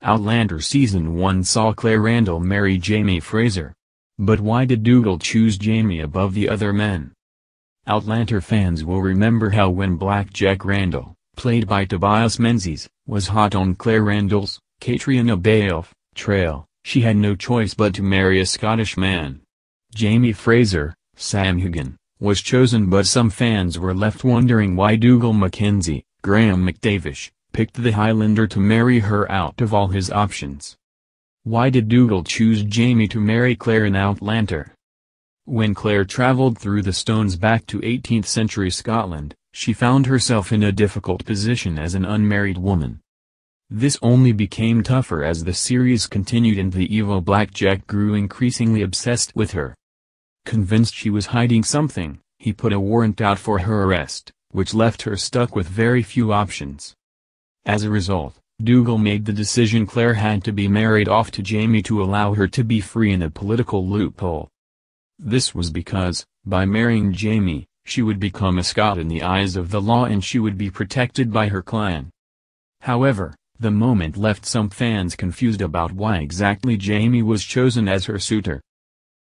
Outlander Season 1 saw Claire Randall marry Jamie Fraser. But why did Dougal choose Jamie above the other men? Outlander fans will remember how when Black Jack Randall, played by Tobias Menzies, was hot on Claire Randall's, Katrina Balfe, trail, she had no choice but to marry a Scottish man. Jamie Fraser, Sam Hugan, was chosen but some fans were left wondering why Dougal McKenzie, Graham McDavish, picked the Highlander to marry her out of all his options. Why did Dougal choose Jamie to marry Claire in Outlander? When Claire traveled through the stones back to 18th century Scotland, she found herself in a difficult position as an unmarried woman. This only became tougher as the series continued and the evil Blackjack grew increasingly obsessed with her. Convinced she was hiding something, he put a warrant out for her arrest, which left her stuck with very few options. As a result, Dougal made the decision Claire had to be married off to Jamie to allow her to be free in a political loophole. This was because, by marrying Jamie, she would become a Scot in the eyes of the law and she would be protected by her clan. However, the moment left some fans confused about why exactly Jamie was chosen as her suitor.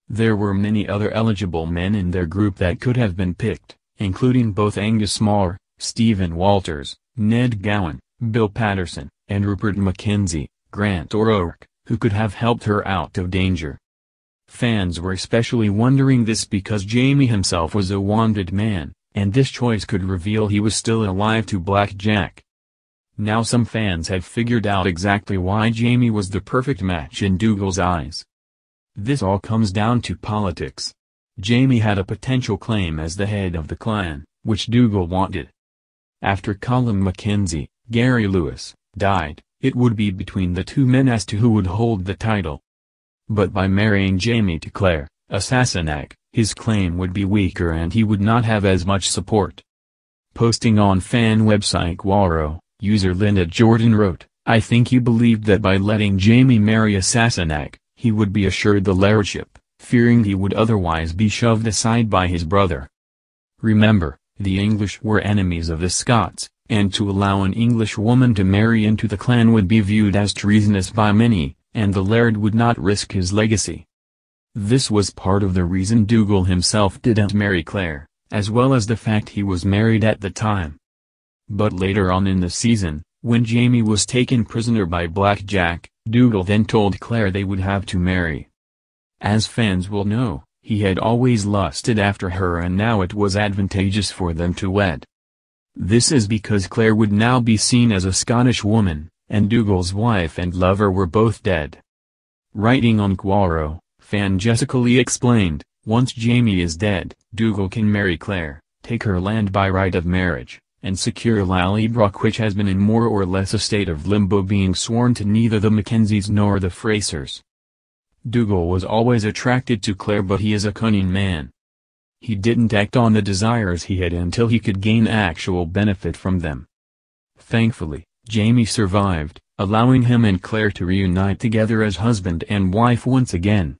There were many other eligible men in their group that could have been picked, including both Angus Marr, Stephen Walters, Ned Gowan, Bill Patterson, and Rupert Mackenzie, Grant O'Rourke, who could have helped her out of danger. Fans were especially wondering this because Jamie himself was a wanted man, and this choice could reveal he was still alive to Black Jack. Now some fans had figured out exactly why Jamie was the perfect match in Dougal's eyes. This all comes down to politics. Jamie had a potential claim as the head of the clan, which Dougal wanted. After Colin Mackenzie, Gary Lewis, died, it would be between the two men as to who would hold the title. But by marrying Jamie to Claire, Assassinac, his claim would be weaker and he would not have as much support. Posting on fan website Guaro, user Linda Jordan wrote, I think he believed that by letting Jamie marry Assassinac, he would be assured the lairdship, fearing he would otherwise be shoved aside by his brother. Remember, the English were enemies of the Scots, and to allow an English woman to marry into the clan would be viewed as treasonous by many, and the laird would not risk his legacy. This was part of the reason Dougal himself didn't marry Claire, as well as the fact he was married at the time. But later on in the season, when Jamie was taken prisoner by Black Jack, Dougal then told Claire they would have to marry. As fans will know, he had always lusted after her and now it was advantageous for them to wed. This is because Claire would now be seen as a Scottish woman, and Dougal's wife and lover were both dead. Writing on Quaro, Fan Jessica Lee explained, once Jamie is dead, Dougal can marry Claire, take her land by right of marriage, and secure Lallybrook which has been in more or less a state of limbo being sworn to neither the Mackenzies nor the Frasers. Dougal was always attracted to Claire but he is a cunning man, he didn't act on the desires he had until he could gain actual benefit from them. Thankfully, Jamie survived, allowing him and Claire to reunite together as husband and wife once again.